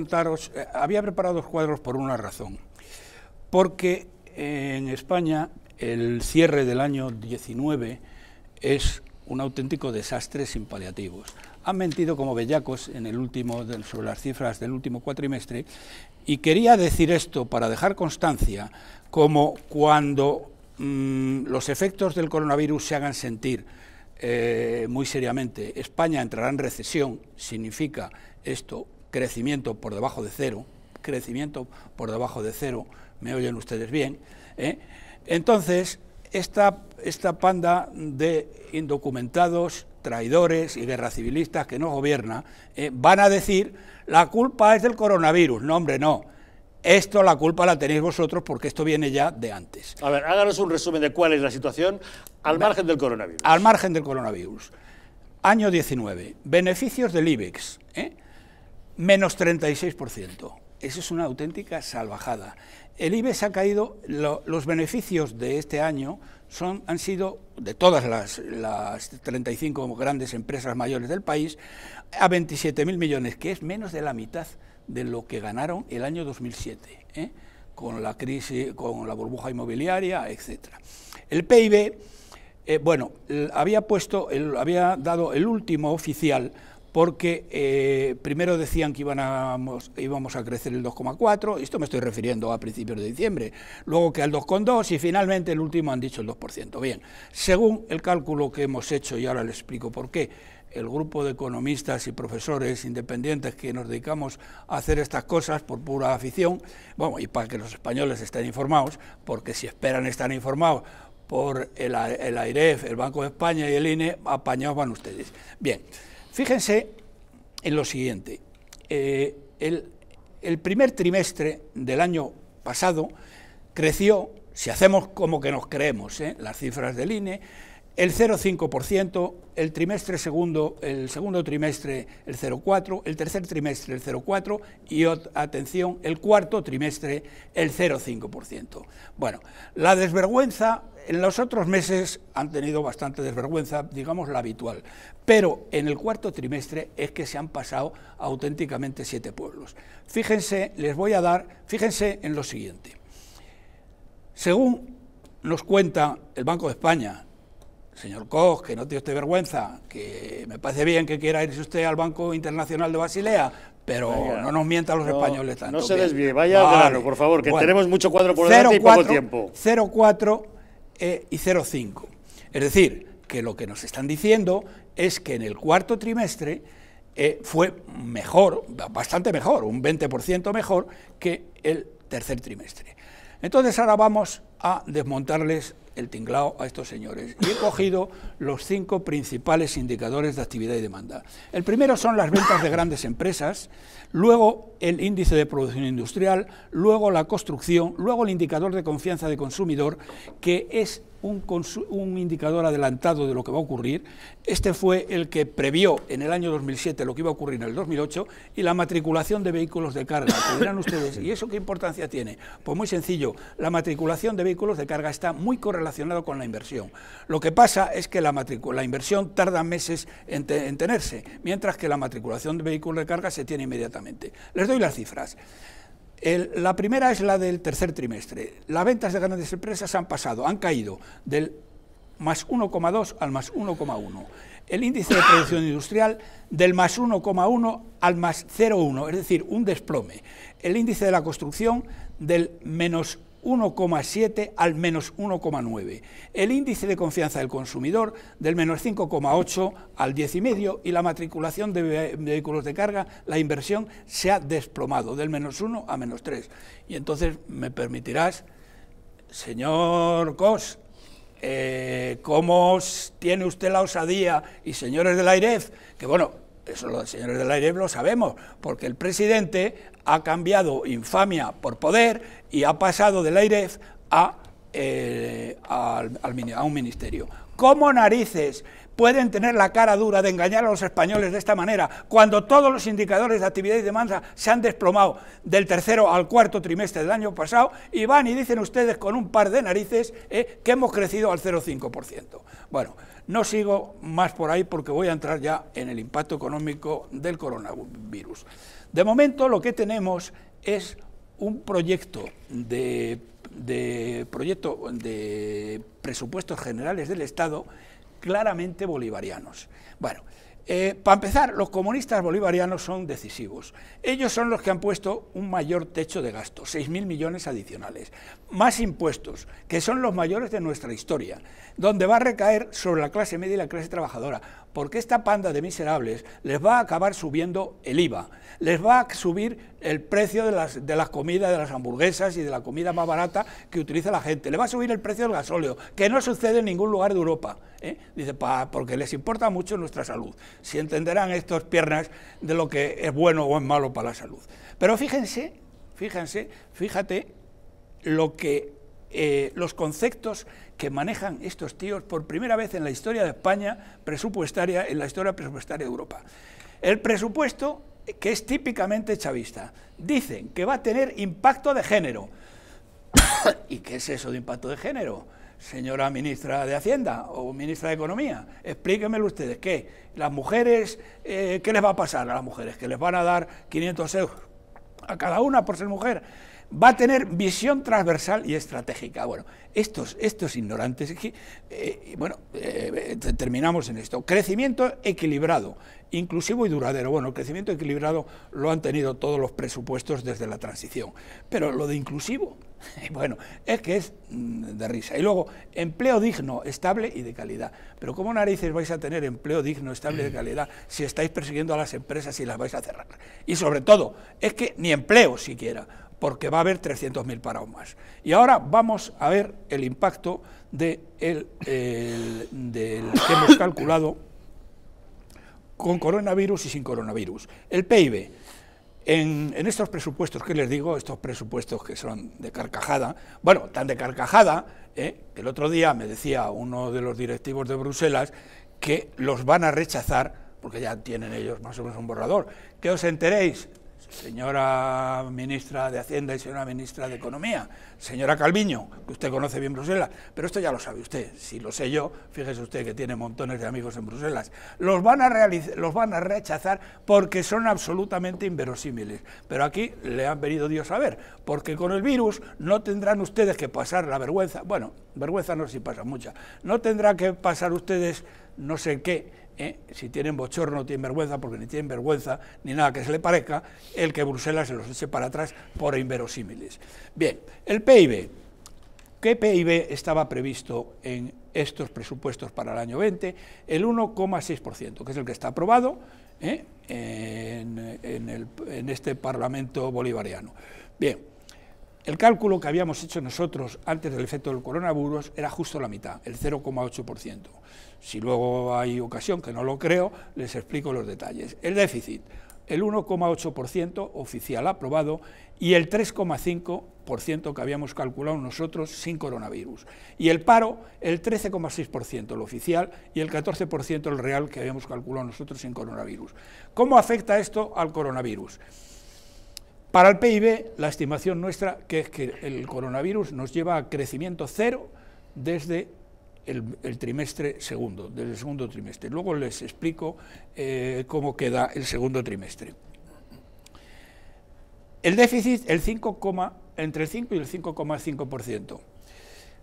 Eh, había preparado los cuadros por una razón, porque eh, en España el cierre del año 19 es un auténtico desastre sin paliativos. Han mentido como bellacos en el último, sobre las cifras del último cuatrimestre y quería decir esto para dejar constancia como cuando mm, los efectos del coronavirus se hagan sentir eh, muy seriamente, España entrará en recesión, significa esto crecimiento por debajo de cero, crecimiento por debajo de cero, me oyen ustedes bien, ¿Eh? entonces esta, esta panda de indocumentados, traidores y guerras civilistas que no gobierna ¿eh? van a decir la culpa es del coronavirus. No, hombre, no. Esto la culpa la tenéis vosotros porque esto viene ya de antes. A ver, háganos un resumen de cuál es la situación al margen del coronavirus. Al margen del coronavirus. Año 19. Beneficios del IBEX. ¿eh? menos 36%. Eso es una auténtica salvajada. El IBEX ha caído, los beneficios de este año son, han sido, de todas las, las 35 grandes empresas mayores del país, a 27.000 millones, que es menos de la mitad de lo que ganaron el año 2007, ¿eh? con la crisis, con la burbuja inmobiliaria, etc. El PIB, eh, bueno, había, puesto, había dado el último oficial porque eh, primero decían que íbamos a crecer el 2,4, esto me estoy refiriendo a principios de diciembre, luego que al 2,2 y finalmente el último han dicho el 2%. Bien, según el cálculo que hemos hecho, y ahora les explico por qué, el grupo de economistas y profesores independientes que nos dedicamos a hacer estas cosas por pura afición, bueno, y para que los españoles estén informados, porque si esperan estar informados por el, el AIREF, el Banco de España y el INE, apañados van ustedes. Bien. Fíjense en lo siguiente. Eh, el, primer trimestre del año pasado creció, si hacemos como que nos creemos, ¿eh? las cifras del INE, el 0,5%, el trimestre segundo, el segundo trimestre el 0,4%, el tercer trimestre el 0,4% y, atención, el cuarto trimestre el 0,5%. Bueno, la desvergüenza, en los otros meses han tenido bastante desvergüenza, digamos la habitual, pero en el cuarto trimestre es que se han pasado auténticamente siete pueblos. Fíjense, les voy a dar, fíjense en lo siguiente. Según nos cuenta el Banco de España, señor Koch, que no tiene usted vergüenza, que me parece bien que quiera irse usted al Banco Internacional de Basilea, pero no nos mientan los españoles tanto. No se desvíe, vaya por favor, que tenemos mucho cuadro por delante y poco tiempo. 0,4 eh, y 0,5. Es decir, que lo que nos están diciendo es que en el cuarto trimestre eh, fue mejor, bastante mejor, un 20% mejor que el tercer trimestre. Entonces ahora vamos a desmontarles el tinglao a estos señores. Y he cogido los cinco principales indicadores de actividad y demanda. El primero son las ventas de grandes empresas, luego el índice de producción industrial, luego la construcción, luego el indicador de confianza de consumidor, que es un, indicador adelantado de lo que va a ocurrir. Este fue el que previó en el año 2007 lo que iba a ocurrir en el 2008 y la matriculación de vehículos de carga. ¿verán ustedes, ¿y eso qué importancia tiene? Pues muy sencillo, la matriculación de vehículos de carga está muy correlacionada con la inversión. Lo que pasa es que la, la inversión tarda meses en tenerse, mientras que la matriculación de vehículos de carga se tiene inmediatamente. Les doy las cifras la primera es la del tercer trimestre. Las ventas de grandes empresas han pasado, han caído del más 1,2 al más 1,1. El índice de producción industrial del más 1,1 al más 0,1, es decir, un desplome. El índice de la construcción del menos 1,7 al menos 1,9. El índice de confianza del consumidor del menos 5,8 al 10,5 y la matriculación de vehículos de carga, la inversión se ha desplomado del menos 1 a menos 3. Y entonces me permitirás, señor Cos, eh, ¿cómo tiene usted la osadía y señores del AIREF? Que bueno, eso los señores del aire lo sabemos, porque el presidente ha cambiado infamia por poder y ha pasado del aire a, eh, a un ministerio. ¿Cómo narices pueden tener la cara dura de engañar a los españoles de esta manera, cuando todos los indicadores de actividad y demanda se han desplomado del tercero al cuarto trimestre del año pasado, y van y dicen ustedes con un par de narices eh, que hemos crecido al 0,5%. Bueno, no sigo más por ahí porque voy a entrar ya en el impacto económico del coronavirus. De momento lo que tenemos es un proyecto de proyecto de presupuestos generales del Estado claramente bolivarianos. Bueno, eh, para empezar, los comunistas bolivarianos son decisivos. Ellos son los que han puesto un mayor techo de gasto, 6.000 millones adicionales, más impuestos, que son los mayores de nuestra historia, donde va a recaer sobre la clase media y la clase trabajadora porque esta panda de miserables les va a acabar subiendo el IVA, les va a subir el precio de las, comidas, de las hamburguesas y de la comida más barata que utiliza la gente, le va a subir el precio del gasóleo, que no sucede en ningún lugar de Europa, ¿eh? dice, porque les importa mucho nuestra salud, si entenderán estos piernas de lo que es bueno o es malo para la salud. Pero fíjense, fíjense, fíjate lo que eh, los conceptos que manejan estos tíos por primera vez en la historia de España presupuestaria, en la historia presupuestaria de Europa. El presupuesto, que es típicamente chavista, dicen que va a tener impacto de género. ¿Y qué es eso de impacto de género? Señora ministra de Hacienda o ministra de Economía, explíquemelo ustedes, ¿qué? ¿Las mujeres, eh, qué les va a pasar a las mujeres? ¿Que les van a dar 500 euros a cada una por ser mujer? va a tener visión transversal y estratégica. Bueno, estos, estos ignorantes, aquí, eh, eh, bueno, eh, terminamos en esto. Crecimiento equilibrado, inclusivo y duradero. Bueno, el crecimiento equilibrado lo han tenido todos los presupuestos desde la transición, pero lo de inclusivo, bueno, es que es mm, de risa. Y luego, empleo digno, estable y de calidad. Pero ¿cómo narices vais a tener empleo digno, estable y de calidad si estáis persiguiendo a las empresas y las vais a cerrar? Y sobre todo, es que ni empleo siquiera porque va a haber 300.000 parados más. Y ahora vamos a ver el impacto de el, del que hemos calculado con coronavirus y sin coronavirus. El PIB, en, estos presupuestos que les digo, estos presupuestos que son de carcajada, bueno, tan de carcajada, ¿eh? que el otro día me decía uno de los directivos de Bruselas que los van a rechazar, porque ya tienen ellos más o menos un borrador, que os enteréis señora ministra de Hacienda y señora ministra de Economía, señora Calviño, que usted conoce bien Bruselas, pero esto ya lo sabe usted, si lo sé yo, fíjese usted que tiene montones de amigos en Bruselas, los van a, los van a rechazar porque son absolutamente inverosímiles, pero aquí le han venido Dios a ver, porque con el virus no tendrán ustedes que pasar la vergüenza, bueno, vergüenza no si pasa mucha, no tendrán que pasar ustedes no sé qué, ¿eh? si tienen bochorno, tienen vergüenza, porque ni tienen vergüenza, ni nada que se le parezca, el que Bruselas se los eche para atrás por inverosímiles. Bien, el PIB. ¿Qué PIB estaba previsto en estos presupuestos para el año 20? El 1,6%, que es el que está aprobado ¿eh? en, en este Parlamento bolivariano. Bien, el cálculo que habíamos hecho nosotros antes del efecto del coronavirus era justo la mitad, el 0,8%. Si luego hay ocasión, que no lo creo, les explico los detalles. El déficit, el 1,8% oficial aprobado y el 3,5% que habíamos calculado nosotros sin coronavirus. Y el paro, el 13,6% lo oficial y el 14% el real que habíamos calculado nosotros sin coronavirus. ¿Cómo afecta esto al coronavirus? Para el PIB, la estimación nuestra, que es que el coronavirus nos lleva a crecimiento cero desde el, trimestre segundo, desde el segundo trimestre. Luego les explico eh, cómo queda el segundo trimestre. El déficit, el 5, entre el 5 y el 5,5%.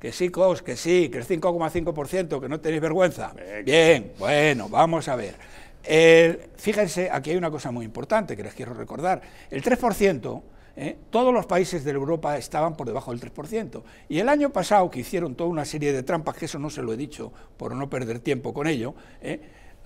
Que sí, Cos, que sí, que el 5,5%, que no tenéis vergüenza. Bien, bueno, vamos a ver. Eh, fíjense, aquí hay una cosa muy importante que les quiero recordar. El 3%, eh, todos los países de Europa estaban por debajo del 3%. Y el año pasado, que hicieron toda una serie de trampas, que eso no se lo he dicho por no perder tiempo con ello, eh,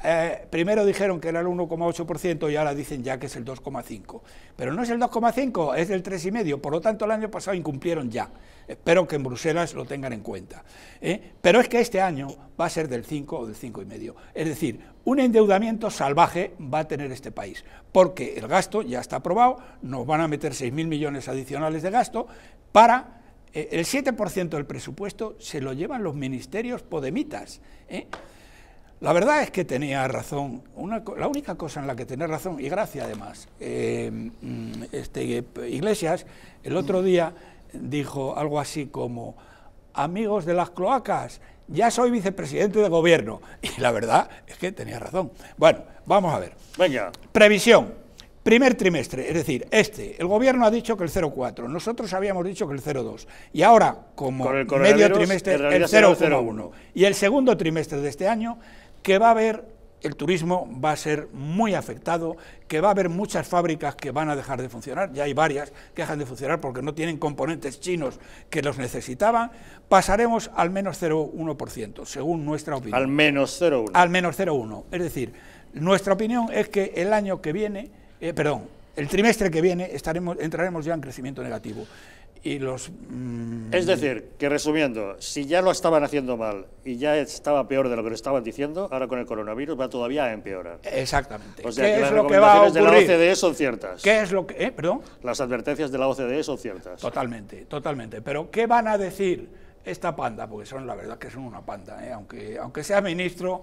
eh, primero dijeron que era el 1,8% y ahora dicen ya que es el 2,5%. Pero no es el 2,5%, es el 3,5%. Por lo tanto, el año pasado incumplieron ya. Espero que en Bruselas lo tengan en cuenta. ¿eh? Pero es que este año va a ser del 5 o del 5,5. Es decir, un endeudamiento salvaje va a tener este país, porque el gasto ya está aprobado, nos van a meter 6.000 millones adicionales de gasto para eh, el 7% del presupuesto se lo llevan los ministerios podemitas. ¿eh? La verdad es que tenía razón, la única cosa en la que tenía razón, y gracia además, eh, mm, este, Iglesias el otro día dijo algo así como, amigos de las cloacas, ya soy vicepresidente de gobierno. Y la verdad es que tenía razón. Bueno, vamos a ver. Venga. Previsión. Primer trimestre, es decir, este, el gobierno ha dicho que el 0,4, nosotros habíamos dicho que el 0,2, y ahora, como medio trimestre, el 001, y el segundo trimestre de este año, que va a haber, el turismo va a ser muy afectado, que va a haber muchas fábricas que van a dejar de funcionar, ya hay varias que dejan de funcionar porque no tienen componentes chinos que los necesitaban, pasaremos al menos 0,1%, según nuestra opinión. Al menos 0,1. Al menos 0,1. Es decir, nuestra opinión es que el año que viene, eh, perdón, el trimestre que viene estaremos, entraremos ya en crecimiento negativo y los... Mm, es decir, que resumiendo, si ya lo estaban haciendo mal y ya estaba peor de lo que lo estaban diciendo, ahora con el coronavirus va todavía a empeorar. Exactamente. O sea, es las lo que va a ocurrir? de la OCDE son ciertas. ¿Qué es lo que...? Eh, ¿Perdón? Las advertencias de la OCDE son ciertas. Totalmente, totalmente. Pero ¿qué van a decir esta panda? Porque son, la verdad, que son una panda. Eh. Aunque, aunque sea ministro,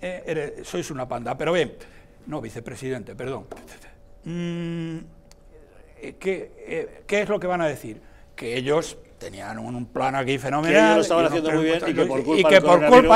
eh, sois una panda. Pero bien, no, vicepresidente, perdón. Mmm... Eh, ¿qué, eh, ¿qué es lo que van a decir? Que ellos tenían un plan aquí fenomenal. Que ellos lo estaban haciendo muy bien y que por culpa, y que por culpa